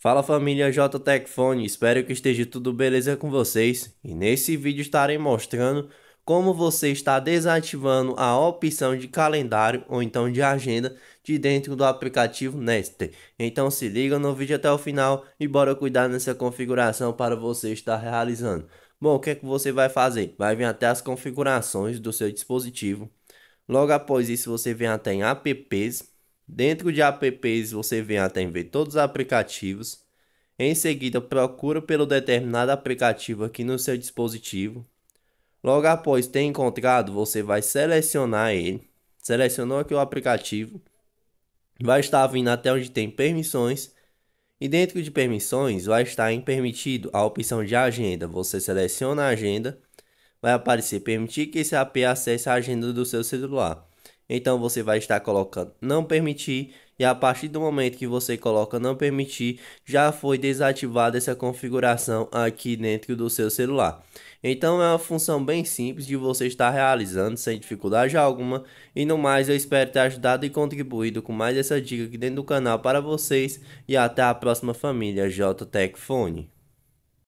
Fala família JTEC Fone, espero que esteja tudo beleza com vocês e nesse vídeo estarei mostrando como você está desativando a opção de calendário ou então de agenda de dentro do aplicativo Nest. Então se liga no vídeo até o final e bora cuidar nessa configuração para você estar realizando. Bom, o que é que você vai fazer? Vai vir até as configurações do seu dispositivo. Logo após isso você vem até em apps Dentro de apps você vem até ver todos os aplicativos. Em seguida, procura pelo determinado aplicativo aqui no seu dispositivo. Logo após ter encontrado, você vai selecionar ele. Selecionou aqui o aplicativo. Vai estar vindo até onde tem permissões. E dentro de permissões, vai estar em permitido a opção de agenda. Você seleciona a agenda. Vai aparecer permitir que esse app acesse a agenda do seu celular. Então você vai estar colocando não permitir e a partir do momento que você coloca não permitir, já foi desativada essa configuração aqui dentro do seu celular. Então é uma função bem simples de você estar realizando sem dificuldade alguma. E no mais, eu espero ter ajudado e contribuído com mais essa dica aqui dentro do canal para vocês. E até a próxima família JTech